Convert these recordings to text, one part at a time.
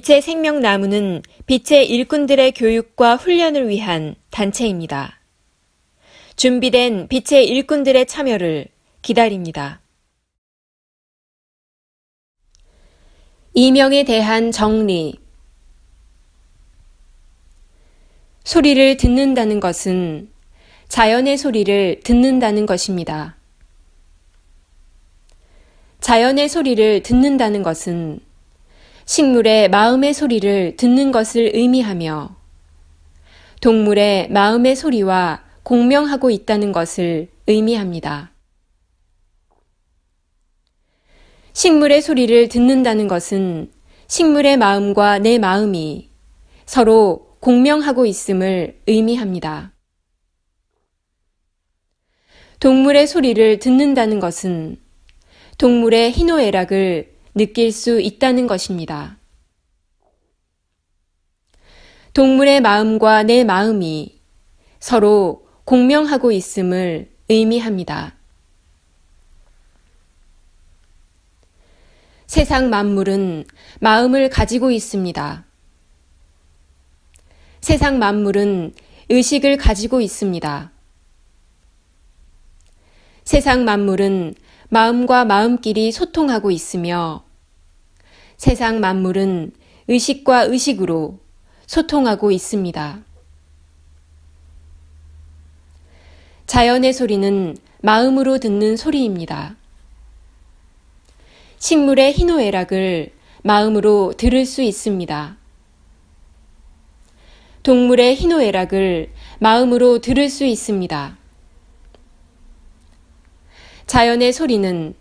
빛의 생명나무는 빛의 일꾼들의 교육과 훈련을 위한 단체입니다. 준비된 빛의 일꾼들의 참여를 기다립니다. 이명에 대한 정리 소리를 듣는다는 것은 자연의 소리를 듣는다는 것입니다. 자연의 소리를 듣는다는 것은 식물의 마음의 소리를 듣는 것을 의미하며 동물의 마음의 소리와 공명하고 있다는 것을 의미합니다. 식물의 소리를 듣는다는 것은 식물의 마음과 내 마음이 서로 공명하고 있음을 의미합니다. 동물의 소리를 듣는다는 것은 동물의 희노애락을 느낄 수 있다는 것입니다. 동물의 마음과 내 마음이 서로 공명하고 있음을 의미합니다. 세상 만물은 마음을 가지고 있습니다. 세상 만물은 의식을 가지고 있습니다. 세상 만물은 마음과 마음끼리 소통하고 있으며 세상 만물은 의식과 의식으로 소통하고 있습니다. 자연의 소리는 마음으로 듣는 소리입니다. 식물의 희노애락을 마음으로 들을 수 있습니다. 동물의 희노애락을 마음으로 들을 수 있습니다. 자연의 소리는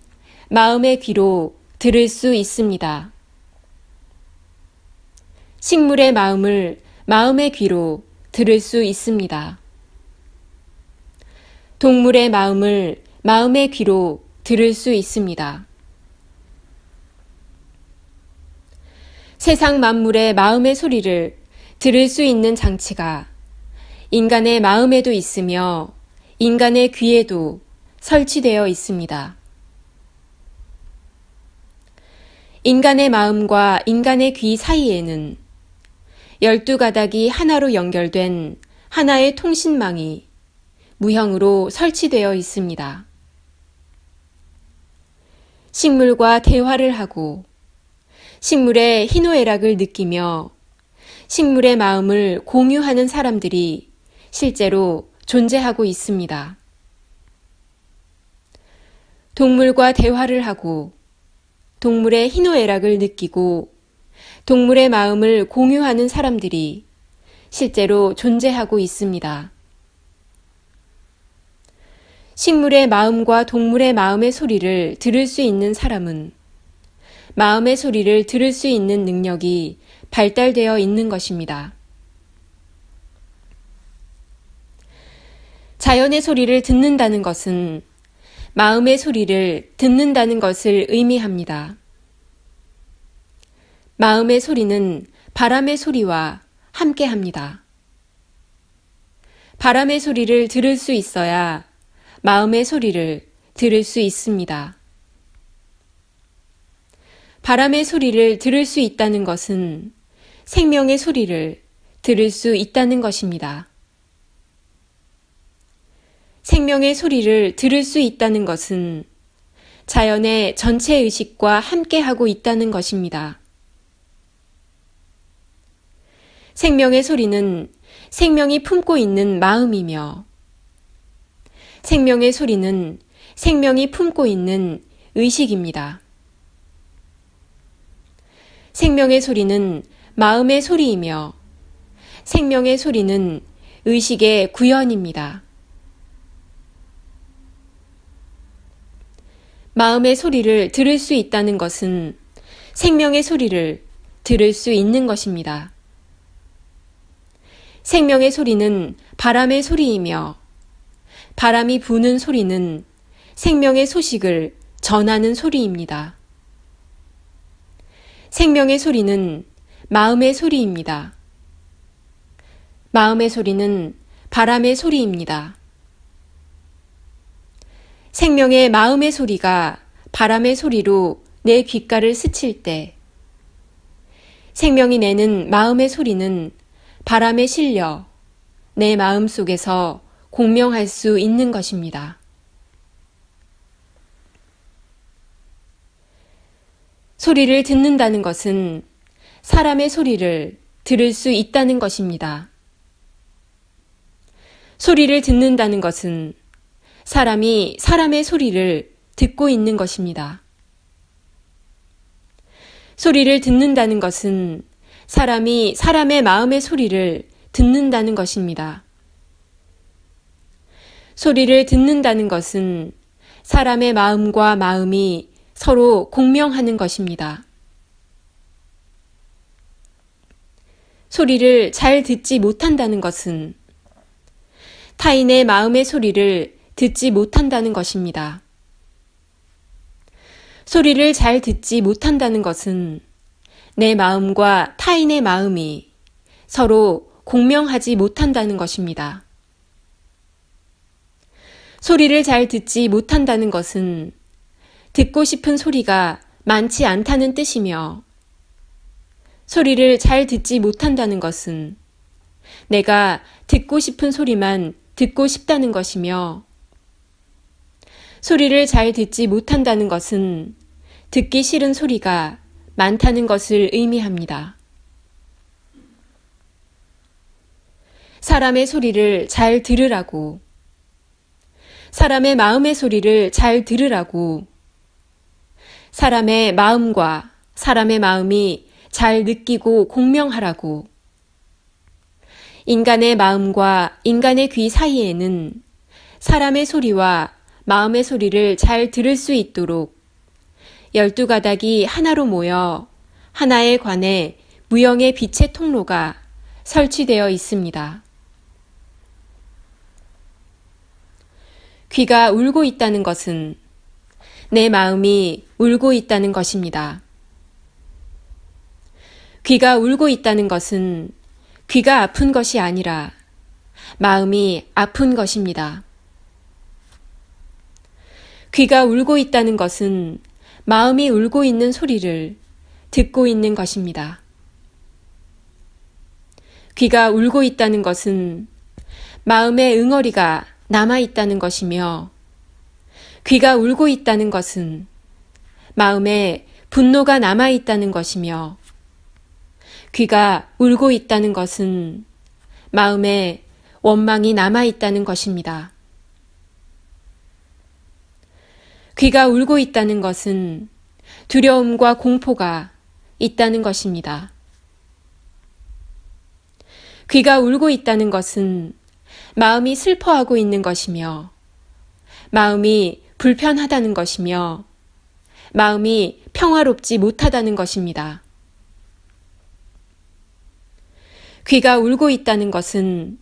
마음의 귀로 들을 수 있습니다. 식물의 마음을 마음의 귀로 들을 수 있습니다. 동물의 마음을 마음의 귀로 들을 수 있습니다. 세상 만물의 마음의 소리를 들을 수 있는 장치가 인간의 마음에도 있으며 인간의 귀에도 설치되어 있습니다. 인간의 마음과 인간의 귀 사이에는 열두 가닥이 하나로 연결된 하나의 통신망이 무형으로 설치되어 있습니다. 식물과 대화를 하고 식물의 희노애락을 느끼며 식물의 마음을 공유하는 사람들이 실제로 존재하고 있습니다. 동물과 대화를 하고 동물의 희노애락을 느끼고 동물의 마음을 공유하는 사람들이 실제로 존재하고 있습니다. 식물의 마음과 동물의 마음의 소리를 들을 수 있는 사람은 마음의 소리를 들을 수 있는 능력이 발달되어 있는 것입니다. 자연의 소리를 듣는다는 것은 마음의 소리를 듣는다는 것을 의미합니다. 마음의 소리는 바람의 소리와 함께 합니다. 바람의 소리를 들을 수 있어야 마음의 소리를 들을 수 있습니다. 바람의 소리를 들을 수 있다는 것은 생명의 소리를 들을 수 있다는 것입니다. 생명의 소리를 들을 수 있다는 것은 자연의 전체 의식과 함께하고 있다는 것입니다. 생명의 소리는 생명이 품고 있는 마음이며 생명의 소리는 생명이 품고 있는 의식입니다. 생명의 소리는 마음의 소리이며 생명의 소리는 의식의 구현입니다. 마음의 소리를 들을 수 있다는 것은 생명의 소리를 들을 수 있는 것입니다. 생명의 소리는 바람의 소리이며 바람이 부는 소리는 생명의 소식을 전하는 소리입니다. 생명의 소리는 마음의 소리입니다. 마음의 소리는 바람의 소리입니다. 생명의 마음의 소리가 바람의 소리로 내 귓가를 스칠 때 생명이 내는 마음의 소리는 바람에 실려 내 마음 속에서 공명할 수 있는 것입니다. 소리를 듣는다는 것은 사람의 소리를 들을 수 있다는 것입니다. 소리를 듣는다는 것은 사람이 사람의 소리를 듣고 있는 것입니다. 소리를 듣는다는 것은 사람이 사람의 마음의 소리를 듣는다는 것입니다. 소리를 듣는다는 것은 사람의 마음과 마음이 서로 공명하는 것입니다. 소리를 잘 듣지 못한다는 것은 타인의 마음의 소리를 듣지 못한다는 것입니다. 소리를 잘 듣지 못한다는 것은 내 마음과 타인의 마음이 서로 공명하지 못한다는 것입니다. 소리를 잘 듣지 못한다는 것은 듣고 싶은 소리가 많지 않다는 뜻이며 소리를 잘 듣지 못한다는 것은 내가 듣고 싶은 소리만 듣고 싶다는 것이며 소리를 잘 듣지 못한다는 것은 듣기 싫은 소리가 많다는 것을 의미합니다. 사람의 소리를 잘 들으라고. 사람의 마음의 소리를 잘 들으라고. 사람의 마음과 사람의 마음이 잘 느끼고 공명하라고. 인간의 마음과 인간의 귀 사이에는 사람의 소리와 마음의 소리를 잘 들을 수 있도록 열두 가닥이 하나로 모여 하나에 관해 무형의 빛의 통로가 설치되어 있습니다. 귀가 울고 있다는 것은 내 마음이 울고 있다는 것입니다. 귀가 울고 있다는 것은 귀가 아픈 것이 아니라 마음이 아픈 것입니다. 귀가 울고 있다는 것은 마음이 울고 있는 소리를 듣고 있는 것입니다. 귀가 울고 있다는 것은 마음의 응어리가 남아 있다는 것이며 귀가 울고 있다는 것은 마음의 분노가 남아 있다는 것이며 귀가 울고 있다는 것은 마음에 원망이 남아 있다는 것입니다. 귀가 울고 있다는 것은 두려움과 공포가 있다는 것입니다. 귀가 울고 있다는 것은 마음이 슬퍼하고 있는 것이며, 마음이 불편하다는 것이며, 마음이 평화롭지 못하다는 것입니다. 귀가 울고 있다는 것은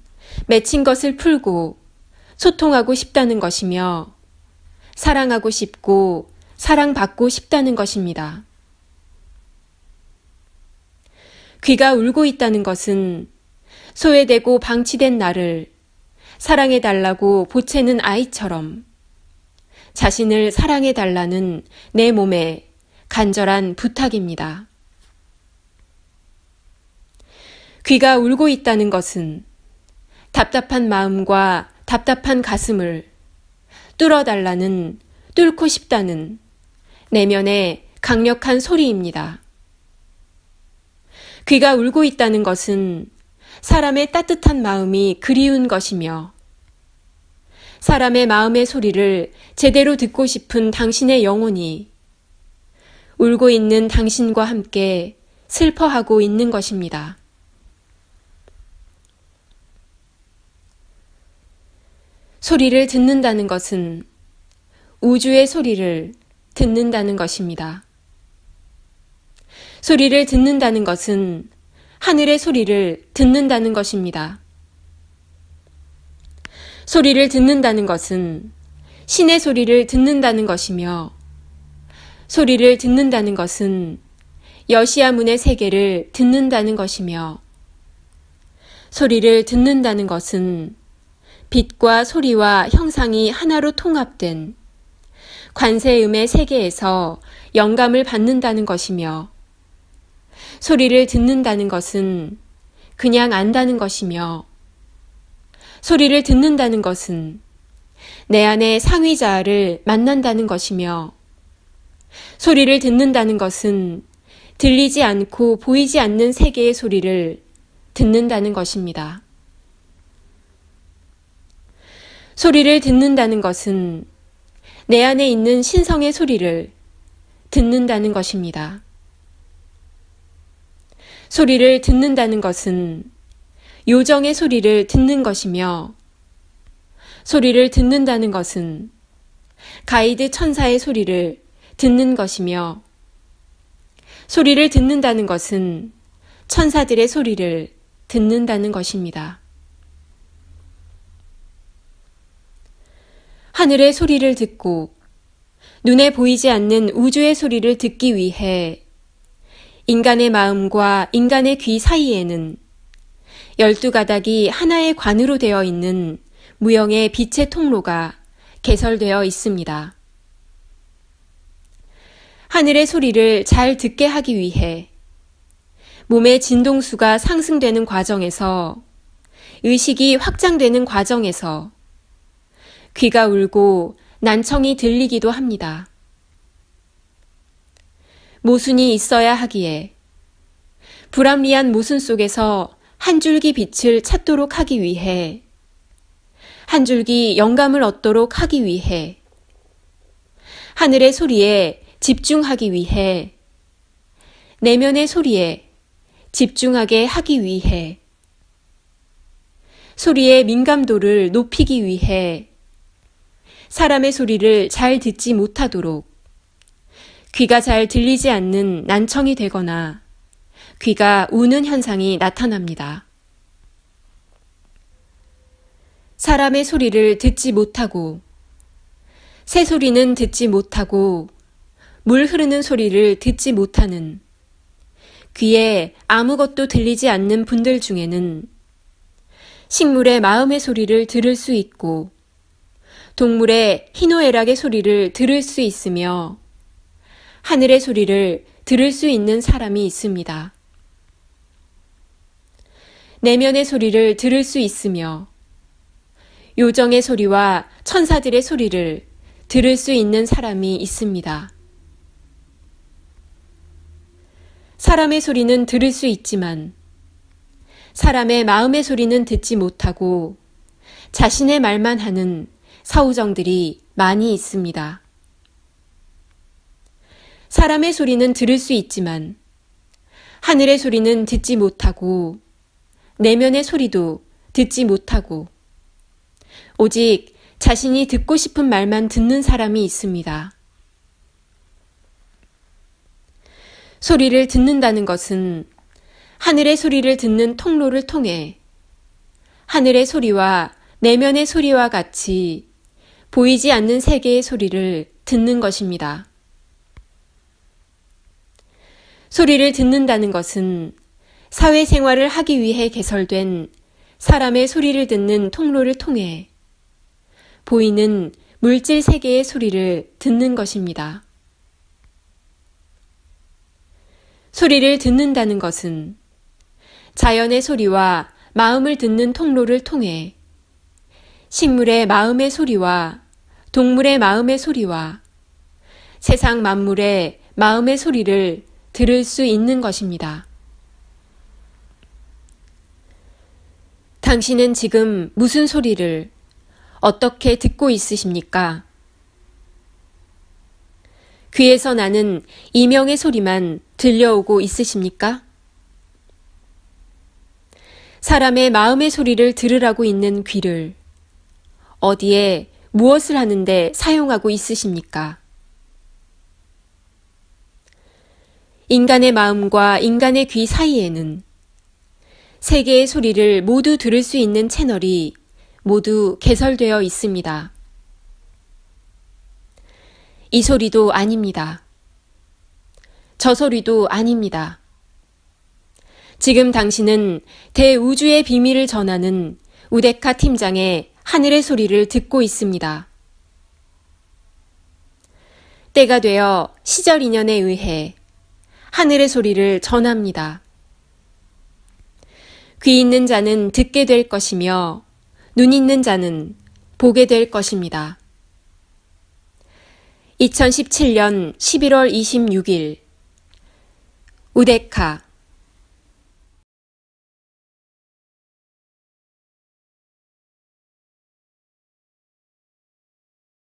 맺힌 것을 풀고 소통하고 싶다는 것이며, 사랑하고 싶고 사랑받고 싶다는 것입니다. 귀가 울고 있다는 것은 소외되고 방치된 나를 사랑해달라고 보채는 아이처럼 자신을 사랑해달라는 내몸에 간절한 부탁입니다. 귀가 울고 있다는 것은 답답한 마음과 답답한 가슴을 뚫어달라는, 뚫고 싶다는 내면의 강력한 소리입니다. 귀가 울고 있다는 것은 사람의 따뜻한 마음이 그리운 것이며 사람의 마음의 소리를 제대로 듣고 싶은 당신의 영혼이 울고 있는 당신과 함께 슬퍼하고 있는 것입니다. 소리를 듣는다는 것은 우주의 소리를 듣는다는 것입니다. 소리를 듣는다는 것은 하늘의 소리를 듣는다는 것입니다. 소리를 듣는다는 것은 신의 소리를 듣는다는 것이며 소리를 듣는다는 것은 여시아 문의 세계를 듣는다는 것이며 소리를 듣는다는 것은 빛과 소리와 형상이 하나로 통합된 관세음의 세계에서 영감을 받는다는 것이며 소리를 듣는다는 것은 그냥 안다는 것이며 소리를 듣는다는 것은 내 안의 상위자아를 만난다는 것이며 소리를 듣는다는 것은 들리지 않고 보이지 않는 세계의 소리를 듣는다는 것입니다. 소리를 듣는다는 것은 내 안에 있는 신성의 소리를 듣는다는 것입니다. 소리를 듣는다는 것은 요정의 소리를 듣는 것이며 소리를 듣는다는 것은 가이드 천사의 소리를 듣는 것이며 소리를 듣는다는 것은 천사들의 소리를 듣는다는 것입니다. 하늘의 소리를 듣고 눈에 보이지 않는 우주의 소리를 듣기 위해 인간의 마음과 인간의 귀 사이에는 열두 가닥이 하나의 관으로 되어 있는 무형의 빛의 통로가 개설되어 있습니다. 하늘의 소리를 잘 듣게 하기 위해 몸의 진동수가 상승되는 과정에서 의식이 확장되는 과정에서 귀가 울고 난청이 들리기도 합니다. 모순이 있어야 하기에 불합리한 모순 속에서 한 줄기 빛을 찾도록 하기 위해 한 줄기 영감을 얻도록 하기 위해 하늘의 소리에 집중하기 위해 내면의 소리에 집중하게 하기 위해 소리의 민감도를 높이기 위해 사람의 소리를 잘 듣지 못하도록 귀가 잘 들리지 않는 난청이 되거나 귀가 우는 현상이 나타납니다. 사람의 소리를 듣지 못하고 새 소리는 듣지 못하고 물 흐르는 소리를 듣지 못하는 귀에 아무것도 들리지 않는 분들 중에는 식물의 마음의 소리를 들을 수 있고 동물의 희노애락의 소리를 들을 수 있으며 하늘의 소리를 들을 수 있는 사람이 있습니다. 내면의 소리를 들을 수 있으며 요정의 소리와 천사들의 소리를 들을 수 있는 사람이 있습니다. 사람의 소리는 들을 수 있지만 사람의 마음의 소리는 듣지 못하고 자신의 말만 하는 사우정들이 많이 있습니다. 사람의 소리는 들을 수 있지만 하늘의 소리는 듣지 못하고 내면의 소리도 듣지 못하고 오직 자신이 듣고 싶은 말만 듣는 사람이 있습니다. 소리를 듣는다는 것은 하늘의 소리를 듣는 통로를 통해 하늘의 소리와 내면의 소리와 같이 보이지 않는 세계의 소리를 듣는 것입니다. 소리를 듣는다는 것은 사회생활을 하기 위해 개설된 사람의 소리를 듣는 통로를 통해 보이는 물질 세계의 소리를 듣는 것입니다. 소리를 듣는다는 것은 자연의 소리와 마음을 듣는 통로를 통해 식물의 마음의 소리와 동물의 마음의 소리와 세상 만물의 마음의 소리를 들을 수 있는 것입니다. 당신은 지금 무슨 소리를 어떻게 듣고 있으십니까? 귀에서 나는 이명의 소리만 들려오고 있으십니까? 사람의 마음의 소리를 들으라고 있는 귀를 어디에 무엇을 하는데 사용하고 있으십니까? 인간의 마음과 인간의 귀 사이에는 세 개의 소리를 모두 들을 수 있는 채널이 모두 개설되어 있습니다. 이 소리도 아닙니다. 저 소리도 아닙니다. 지금 당신은 대우주의 비밀을 전하는 우데카 팀장의 하늘의 소리를 듣고 있습니다. 때가 되어 시절 인연에 의해 하늘의 소리를 전합니다. 귀 있는 자는 듣게 될 것이며 눈 있는 자는 보게 될 것입니다. 2017년 11월 26일 우데카